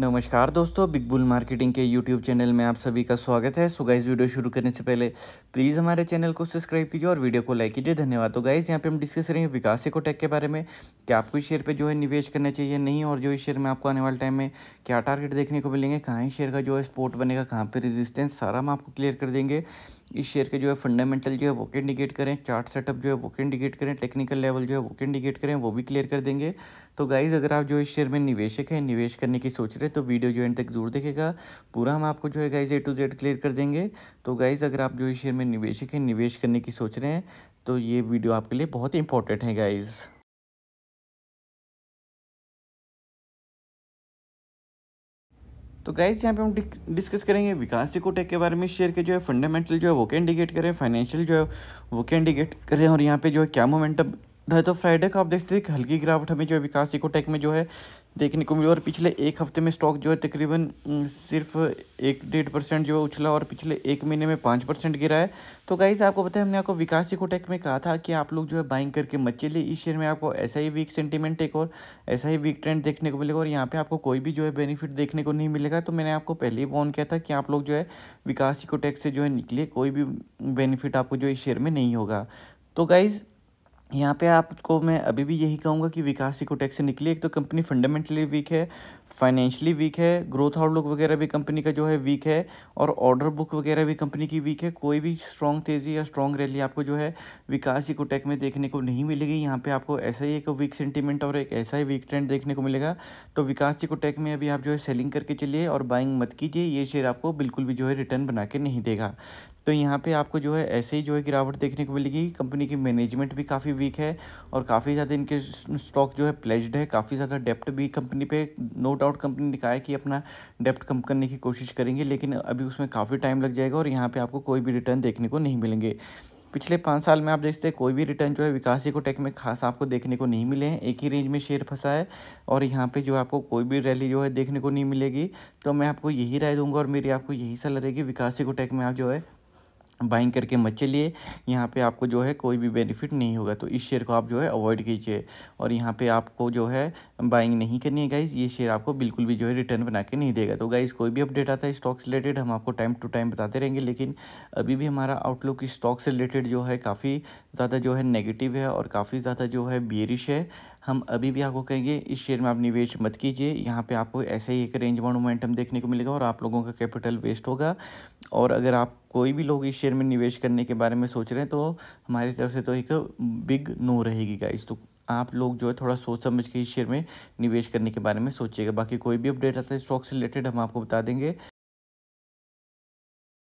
नमस्कार दोस्तों big bull marketing के यूट्यूब चैनल में आप सभी का स्वागत है सो गाइज वीडियो शुरू करने से पहले प्लीज़ हमारे चैनल को सब्सक्राइब कीजिए और वीडियो को लाइक कीजिए धन्यवाद तो गाइज यहाँ पे हम डिस्कस करेंगे विकास इकोटेक के बारे में कि आपको इस शेयर पे जो है निवेश करना चाहिए नहीं और जो इस शेयर में आपको आने वाले टाइम में क्या टारगेट देखने को मिलेंगे कहाँ इस शेयर का जो है स्पोर्ट बनेगा कहाँ पर रेजिस्टेंस सारा हम आपको क्लियर कर देंगे इस शेयर के जो है फंडामेंटल जो है वो के इंडिकेट करें चार्ट सेटअप जो है वो के इंडिकेट करें टेक्निकल लेवल जो है वो के इंडिकेट करें वो भी क्लियर कर देंगे तो गाइज़ अगर आप जो इस शेयर में निवेशक हैं निवेश करने की सोच रहे तो वीडियो जो एंड तक जरूर देखेगा पूरा हम आपको जो है guys A to Z clear कर देंगे तो गाइज़ अगर आप जो इस शेयर में निवेशक हैं निवेश करने की सोच रहे हैं तो ये वीडियो आपके लिए बहुत इंपॉर्टेंट है गाइज़ तो गाइज यहाँ पे हम डिस्कस करेंगे विकास टेक के बारे में शेयर के जो है फंडामेंटल जो है वो क्या इंडिकेट करें फाइनेंशियल जो है वो क्या इंडिकेट करें और यहाँ पे जो है क्या मोमेंटम है तो फ्राइडे को आप देखते हैं कि हल्की गिरावट हमें जो है विकास टेक में जो है देखने को मिली और पिछले एक हफ्ते में स्टॉक जो है तकरीबन सिर्फ एक डेढ़ परसेंट जो है उछला और पिछले एक महीने में पाँच परसेंट गिरा है तो गाइज़ आपको बताया हमने आपको विकास इकोटेक में कहा था कि आप लोग जो है बाइंग करके मत चलिए इस शेयर में आपको ऐसा ही वीक सेंटीमेंट एक और ऐसा ही वीक ट्रेंड देखने को मिलेगा और यहाँ पर आपको कोई भी जो है बेनिफिट देखने को नहीं मिलेगा तो मैंने आपको पहले ही फोन किया था कि आप लोग जो है विकास इकोटेक से जो है निकले कोई भी बेनिफिट आपको जो इस शेयर में नहीं होगा तो गाइज़ यहाँ पे आपको मैं अभी भी यही कहूँगा कि विकास इकोटेक से निकली एक तो कंपनी फंडामेंटली वीक है फाइनेंशियली वीक है ग्रोथ आउटलुक वगैरह भी कंपनी का जो है वीक है और ऑर्डर बुक वगैरह भी कंपनी की वीक है कोई भी स्ट्रॉन्ग तेज़ी या स्ट्रॉन्ग रैली आपको जो है विकास इकोटेक में देखने को नहीं मिलेगी यहाँ पर आपको ऐसा ही एक वीक सेंटीमेंट और एक ऐसा ही वीक ट्रेंड देखने को मिलेगा तो विकास इकोटेक में अभी आप जो है सेलिंग करके चलिए और बाइंग मत कीजिए ये शेयर आपको बिल्कुल भी जो है रिटर्न बना के नहीं देगा तो यहाँ पे आपको जो है ऐसे ही जो है गिरावट देखने को मिलेगी कंपनी की मैनेजमेंट भी काफ़ी वीक है और काफ़ी ज़्यादा इनके स्टॉक जो है प्लेज्ड है काफ़ी ज़्यादा डेप्ट भी कंपनी पे नो डाउट कंपनी ने कहा है कि अपना डेप्ट कम करने की कोशिश करेंगे लेकिन अभी उसमें काफ़ी टाइम लग जाएगा और यहाँ पर आपको कोई भी रिटर्न देखने को नहीं मिलेंगे पिछले पाँच साल में आप देखते हैं कोई भी रिटर्न जो है विकास को टेक में खास आपको देखने को नहीं मिले हैं एक ही रेंज में शेयर फंसा है और यहाँ पे जो आपको कोई भी रैली जो है देखने को नहीं मिलेगी तो मैं आपको यही राय दूंगा और मेरी आपको यही सलाह रहेगी विकास को टेक में आप जो है बाइंग करके मत चलिए यहाँ पे आपको जो है कोई भी बेनिफिट नहीं होगा तो इस शेयर को आप जो है अवॉइड कीजिए और यहाँ पे आपको जो है बाइंग नहीं करनी है गाइज़ ये शेयर आपको बिल्कुल भी जो है रिटर्न बना के नहीं देगा तो गाइज़ कोई भी अपडेट आता है स्टॉक्स रिलेटेड हम आपको टाइम टू टाइम बताते रहेंगे लेकिन अभी भी हमारा आउटलुक स्टॉक से रिलेटेड जो है काफ़ी ज़्यादा जो है नेगेटिव है और काफ़ी ज़्यादा जो है बियरिश है हम अभी भी आपको कहेंगे इस शेयर में आप निवेश मत कीजिए यहाँ पे आपको ऐसे ही एक रेंज बाउंड मोमेंटम देखने को मिलेगा और आप लोगों का कैपिटल वेस्ट होगा और अगर आप कोई भी लोग इस शेयर में निवेश करने के बारे में सोच रहे हैं तो हमारी तरफ से तो एक बिग नो रहेगी गाइस तो आप लोग जो है थोड़ा सोच समझ के इस शेयर में निवेश करने के बारे में सोचिएगा बाकी कोई भी अपडेट आता है स्टॉक से रिलेटेड हम आपको बता देंगे